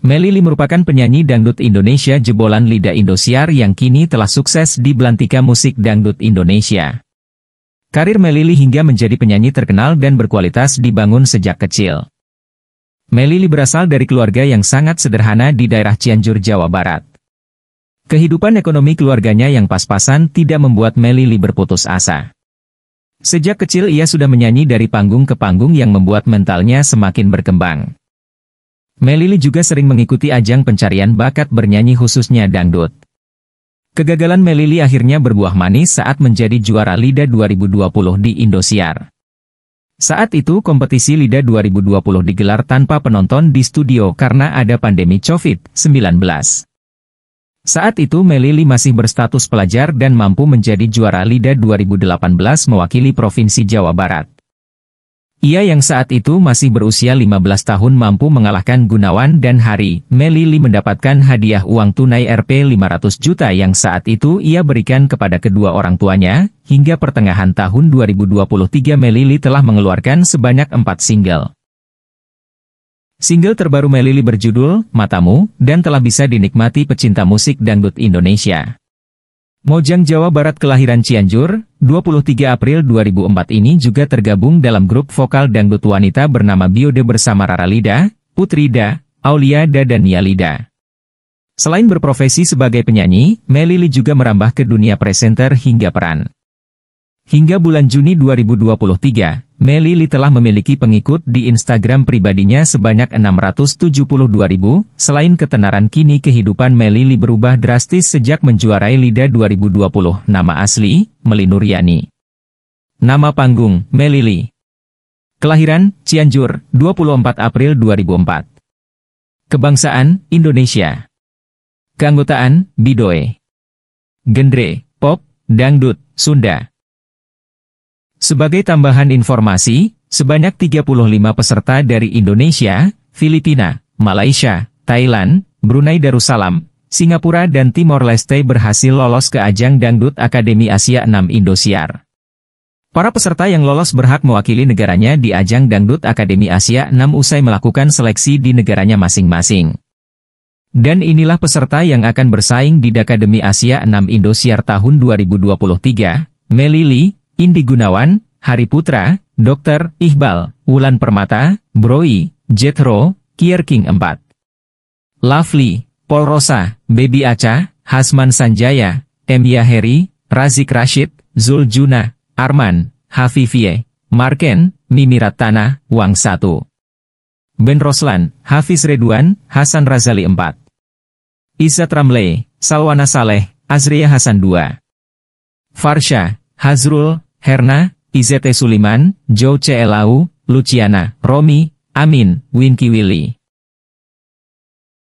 Melili merupakan penyanyi dangdut Indonesia jebolan lidah Indosiar yang kini telah sukses di belantika musik dangdut Indonesia. Karir Melili hingga menjadi penyanyi terkenal dan berkualitas dibangun sejak kecil. Melili berasal dari keluarga yang sangat sederhana di daerah Cianjur, Jawa Barat. Kehidupan ekonomi keluarganya yang pas-pasan tidak membuat Melili berputus asa. Sejak kecil ia sudah menyanyi dari panggung ke panggung yang membuat mentalnya semakin berkembang. Melili juga sering mengikuti ajang pencarian bakat bernyanyi khususnya dangdut. Kegagalan Melili akhirnya berbuah manis saat menjadi juara LIDA 2020 di Indosiar. Saat itu kompetisi LIDA 2020 digelar tanpa penonton di studio karena ada pandemi COVID-19. Saat itu Melili masih berstatus pelajar dan mampu menjadi juara LIDA 2018 mewakili Provinsi Jawa Barat. Ia yang saat itu masih berusia 15 tahun mampu mengalahkan Gunawan dan Hari. Melili mendapatkan hadiah uang tunai Rp 500 juta yang saat itu ia berikan kepada kedua orang tuanya. Hingga pertengahan tahun 2023 Melili telah mengeluarkan sebanyak empat single. Single terbaru Melili berjudul Matamu dan telah bisa dinikmati pecinta musik dangdut Indonesia. Mojang Jawa Barat kelahiran Cianjur, 23 April 2004 ini juga tergabung dalam grup vokal dangdut wanita bernama Biode bersama Rara Lida, Putri Da, Aulia Da dan Nia Lida. Selain berprofesi sebagai penyanyi, Melili juga merambah ke dunia presenter hingga peran. Hingga bulan Juni 2023, Melili telah memiliki pengikut di Instagram pribadinya sebanyak 672 ribu. Selain ketenaran kini kehidupan Melili berubah drastis sejak menjuarai Lida 2020. Nama asli, Melinuriani. Nama panggung, Melili. Kelahiran, Cianjur, 24 April 2004. Kebangsaan, Indonesia. Keanggotaan, Bidoe. Gendre: Pop, Dangdut, Sunda. Sebagai tambahan informasi, sebanyak 35 peserta dari Indonesia, Filipina, Malaysia, Thailand, Brunei Darussalam, Singapura dan Timor Leste berhasil lolos ke ajang Dangdut Akademi Asia 6 Indosiar. Para peserta yang lolos berhak mewakili negaranya di ajang Dangdut Akademi Asia 6 usai melakukan seleksi di negaranya masing-masing. Dan inilah peserta yang akan bersaing di Dakademi Asia 6 Indosiar tahun 2023, Melili, Indi Gunawan, Hari Putra, Dr. Iqbal, Wulan Permata, Broi, Jethro, Kier King 4. Lovely, Paul Rosa, Baby Aca, Hasman Sanjaya, M. Heri, Razik Rashid, Zul Juna, Arman, Hafifie, Marken, Mimi Ratana, Wang Satu, Ben Roslan, Hafiz Reduan, Hasan Razali 4. Izzat Ramle, Salwana Saleh, Azria Hasan 2. Farsha, Hazrul, Herna, Izete Suliman, Joe C. Elau, Luciana, Romi, Amin, Winky Willy.